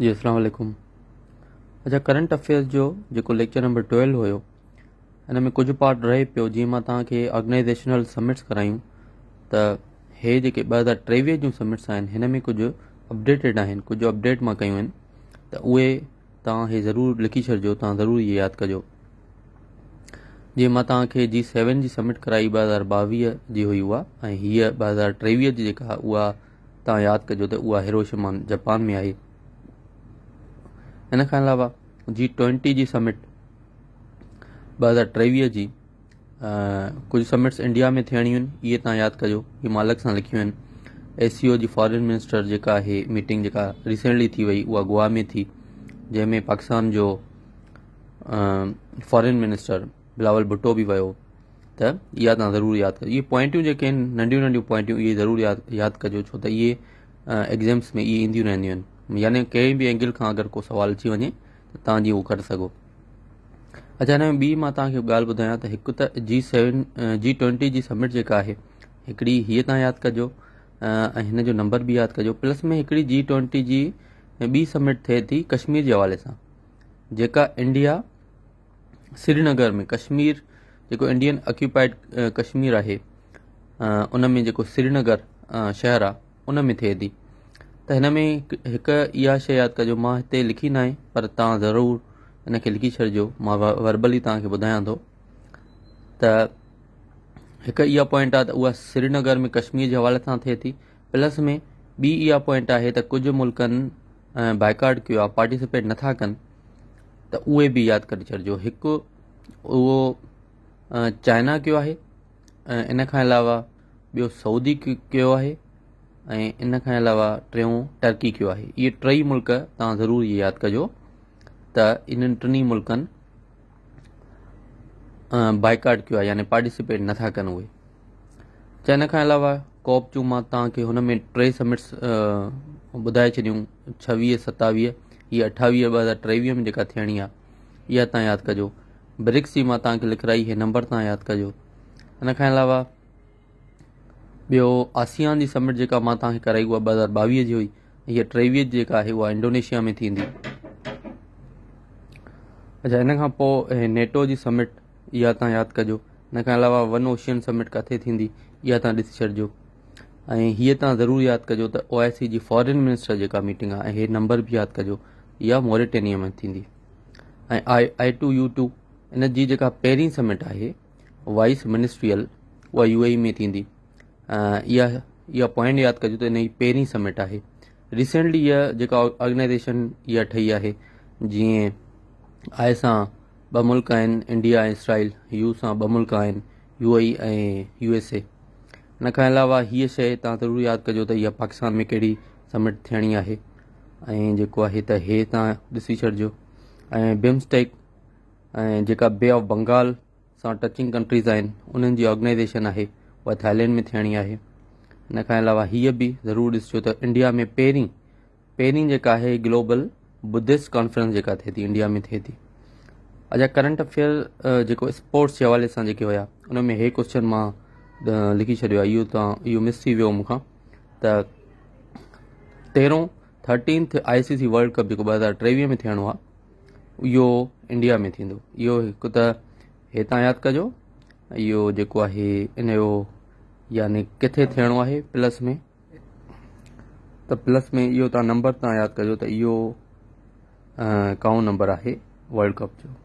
जी असलकुम अच्छा current affairs जो जो लेक्चर नंबर ट्वेल्व हो में कुछ पार्ट रहे पो जी तक तव्हांखे ऑर्गेनाइजेशनल समिट्स कराइं तो हे जेके बजार हज़ार जो जूं समिट्स आहिनि में कुछ अपडेटेड आहिनि कुछ अपडेट में क्यों तो उ जरूर लिखी छोड़ो जरूर ये याद कजो जी मैं तक जी सेवन की समिट कराई बजार हज़ार की हुई उहा हि हीअ ॿ हज़ार टेवीह जी उ याद कजो त जापान में आई इन खां अलावा जी ट्वेंटी जी समिट बजार हज़ार की जी कुझु समिट्स इंडिया में थियणियूं आहिनि तुम तव्हां यादि कजो ये मां अलॻि सां लिखियूं आहिनि एस सी e ओ जी फॉरेन मिनिस्टर जेका आहे मीटिंग जेका रिसेंटली थी वई उहा गोवा में थी जंहिंमें पाकिस्तान जो फॉरेन मिनिस्टर बिलावल भुट्टो बि वियो त इहा तव्हां ज़रूरु यादि कजो इहे पॉइंटियूं जेके आहिनि नंढियूं नंढियूं पॉइंटियूं इहे ज़रूरु यादि यादि कजो छो त इहे एग्ज़ाम्स में इहे ईंदियूं रहंदियूं आहिनि यानि कें भी एंगल का अगर को सुवाल अची वे तो तव्हां जी उहो अच्छा इन बी ॿी मां तो एक ॿुधायां जी सेवन जी ट्वेंटी जी समिट जी है एक हे तव्हां कजो इन जो नंबर भी याद कजो प्लस में एक जी ट्वेंटी जी बी समिट थे थी कश्मीर के हवाले से जी इंडिया श्रीनगर में कश्मीर जो इंडियन ऑक्युपाइड कश्मीर है उन में श्रीनगर शहर आ उन में थे थी तो इन में एक इहा शइ आहे कजो मैं इतने लिखी ना पर तव्हां ज़रूरु हिन लिखी छॾिजो मां वर्बली तव्हांखे ॿुधायां थो त हिकु पॉइंट आहे श्रीनगर में कश्मीर के हवा से थे थी प्लस में बी इहा पॉइंट आहे त कुझु मुल्कनि बाइकाट कयो आहे पार्टिसिपेट नथा कनि त उहे बि यादि करे छॾिजो हिकु उहो चाइना कयो आहे इन खां अलावा ॿियो सऊदी कयो है ऐं इन खां अलावा टियों टर्की कयो आहे इहे टई मुल्क़ यादि कजो त इन्हनि टिनी मुल्क़नि बाइकाट क्यो आहे यानी पार्टिसिपेट नथा कनि उहे त हिन खां अलावा कॉप जूं मां तव्हां हुन में टे समिट्स ॿुधाए छॾियूं छवीह सतावीह इहा अठावीह ॿ हज़ार टेवीह में जेका थियणी आहे इहा तव्हां यादि कजो ब्रिक्स जी मां तव्हां लिखाई नंबर तव्हां यादि कजो इन अलावा ॿियो आसियान जी समिट जेका मां तव्हां कराई उहा ॿ हज़ार ॿावीह जी हुई हीअ टेवीह जी जेका आहे उहा इंडोनेशिया में थींदी अच्छा हिन खां पोइ नेटो जी समिट इहा तव्हां यादि कजो हिन खां अलावा वन ओशियन समिट किथे थींदी इहा तव्हां ॾिसी छॾिजो ऐं हीअ तव्हां ज़रूरु यादि कजो त ओ आई सी जी फॉरेन मिनिस्टर जेका मीटिंग आहे ऐं हे नंबर बि यादि कजो इहा मोरिटेनिया में थींदी ऐं I I two U two इन जी जेका पहिरीं समिट आहे वाइस मिनिस्ट्रियल उहा यू ए e में थींदी इहा इहा पॉइंट यादि कजो त हिन जी पहिरीं समिट आहे रिसेंटली इहा जेका ऑर्गेनाइजेशन इहा ठही आहे जीअं आइ सां ॿ मुल्क़ आहिनि इंडिया ऐं इसराइल यू सां ॿ मुल्क़ आहिनि यू आई e ऐं यू एस ए हिन खां अलावा हीअ शइ तव्हां ज़रूरु यादि कजो त इहा पाकिस्तान में कहिड़ी समिट थियणी आहे ऐं जेको आहे त हे तव्हां ॾिसी छॾिजो ऐं बिम्स्टेक ऐं जेका बे ऑफ बंगाल सां टचिंग कंट्रीज़ आहिनि उन्हनि जी ऑर्गेनाइज़ेशन आहे उहा थाईलैंड में थियणी आहे हिन खां अलावा हीअ बि ज़रूरु ॾिसजो त इंडिया में पहिरीं पहिरीं जेका आहे ग्लोबल बुद्धिस्ट कॉन्फ्रेंस जेका थिए थी इंडिया में थिए थी अॼु करंट अफेयर जेको स्पोर्ट्स जे हवाले सां जेके हुया उन में हे क्वेश्चन मां लिखी छॾियो आहे इहो तव्हां इहो मिस थी वियो मूंखां त तेरहों thirteenth I C C World Cup जेको ॿ हज़ार टेवीह में थियणो आहे इहो इंडिया में थींदो इहो हिकु त हितां यादि कजो इहो जेको आहे इन जो यानी किथे थियणो आहे प्लस में त प्लस में इहो तव्हां नंबर तव्हां यादि कजो त इहो काउ नंबर आहे वर्ल्ड कप जो